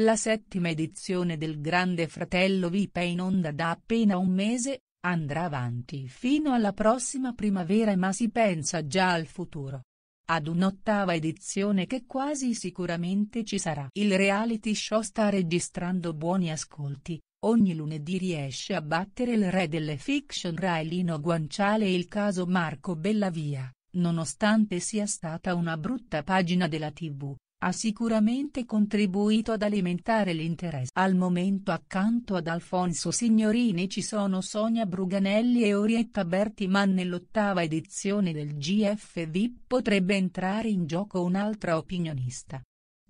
La settima edizione del Grande Fratello VIP è in onda da appena un mese, andrà avanti fino alla prossima primavera ma si pensa già al futuro. Ad un'ottava edizione che quasi sicuramente ci sarà. Il reality show sta registrando buoni ascolti, ogni lunedì riesce a battere il re delle fiction Raelino Guanciale e il caso Marco Bellavia, nonostante sia stata una brutta pagina della tv ha sicuramente contribuito ad alimentare l'interesse. Al momento accanto ad Alfonso Signorini ci sono Sonia Bruganelli e Orietta Berti ma nell'ottava edizione del GFV potrebbe entrare in gioco un'altra opinionista.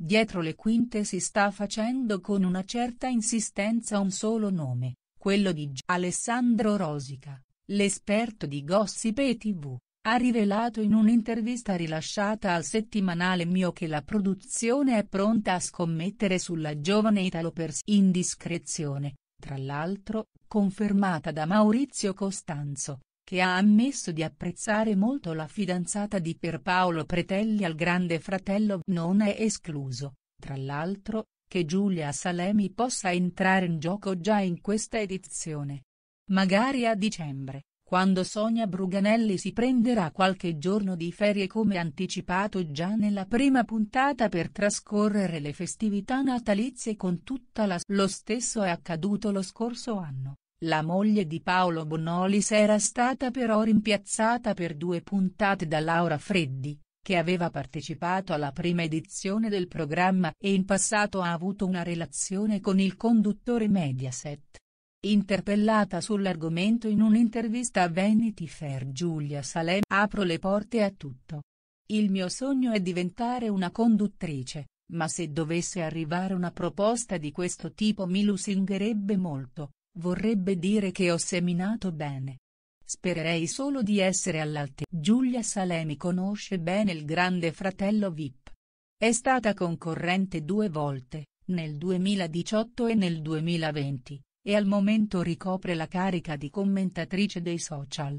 Dietro le quinte si sta facendo con una certa insistenza un solo nome, quello di G Alessandro Rosica, l'esperto di gossip e tv. Ha rivelato in un'intervista rilasciata al settimanale Mio che la produzione è pronta a scommettere sulla giovane Italo Pers indiscrezione, tra l'altro, confermata da Maurizio Costanzo, che ha ammesso di apprezzare molto la fidanzata di Pierpaolo Pretelli al grande fratello non è escluso, tra l'altro, che Giulia Salemi possa entrare in gioco già in questa edizione. Magari a dicembre. Quando Sonia Bruganelli si prenderà qualche giorno di ferie come anticipato già nella prima puntata per trascorrere le festività natalizie con tutta la... Lo stesso è accaduto lo scorso anno, la moglie di Paolo Bonolis era stata però rimpiazzata per due puntate da Laura Freddi, che aveva partecipato alla prima edizione del programma e in passato ha avuto una relazione con il conduttore Mediaset. Interpellata sull'argomento in un'intervista a Vanity Fair Giulia Salem Apro le porte a tutto. Il mio sogno è diventare una conduttrice, ma se dovesse arrivare una proposta di questo tipo mi lusingherebbe molto, vorrebbe dire che ho seminato bene. Spererei solo di essere all'altezza. Giulia Salemi conosce bene il grande fratello Vip. È stata concorrente due volte, nel 2018 e nel 2020 e al momento ricopre la carica di commentatrice dei social.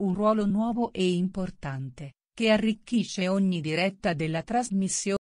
Un ruolo nuovo e importante, che arricchisce ogni diretta della trasmissione.